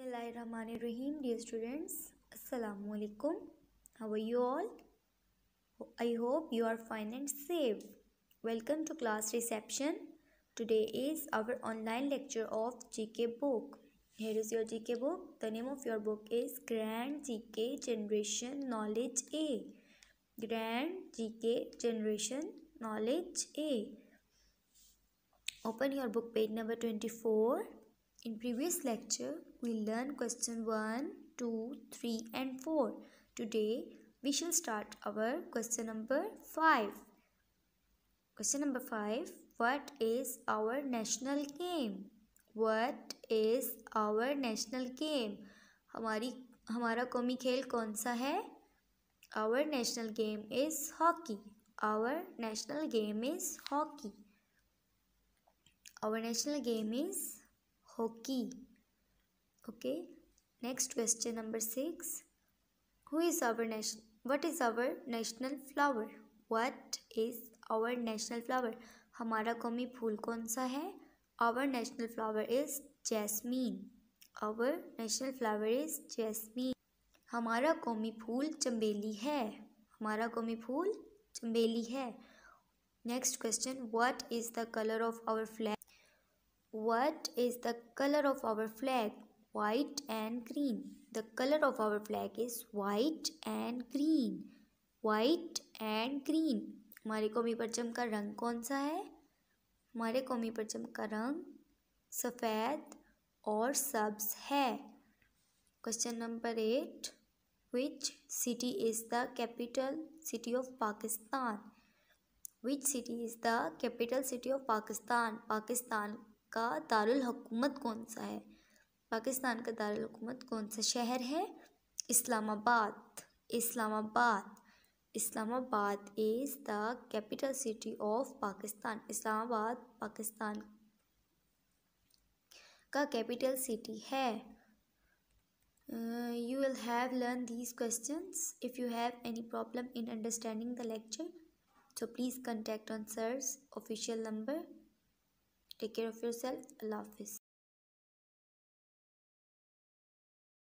बसमान रहीम dear students असलकुम वालेकुम you all I hope you are fine and safe welcome to class reception today is our online lecture of K book here is your G K book the name of your book is grand G K generation knowledge A grand G K generation knowledge A open your book page number twenty four In previous lecture, we learned question 1, 2, 3 and 4. Today, we shall start our question number 5. Question number 5. What is our national game? What is our national game? हमारी हमारा कौमी खेल कौन Our है game is hockey. Our national game is game is hockey our national hockey okay next question number six who is our nation what is our national flower what is our national flower हमारा कौमी फूल कौन सा है our national flower is jasmine our national flower is jasmine हमारा कौमी फूल चंबेली है हमारा कौमी फूल चंबेली है next question what is the colour of our flag What is the color of our flag? White and green. The color of our flag is white and green. White and green. हमारे कौमी परचम का रंग कौन सा है हमारे कौमी परचम का रंग सफ़ेद और सब्ज है question number eight which city is the capital city of Pakistan which city is the capital city of Pakistan Pakistan का दारुल कौन सा है पाकिस्तान का दारुल कौन सा शहर है Islamabad Islamabad Islamabad is the capital city of Pakistan Islamabad Pakistan का कैपिटल सिटी है you will have learn these question if you have any problem in understanding the lecture so please contact on sir's official number Take care of yourself. Love, Hafiz.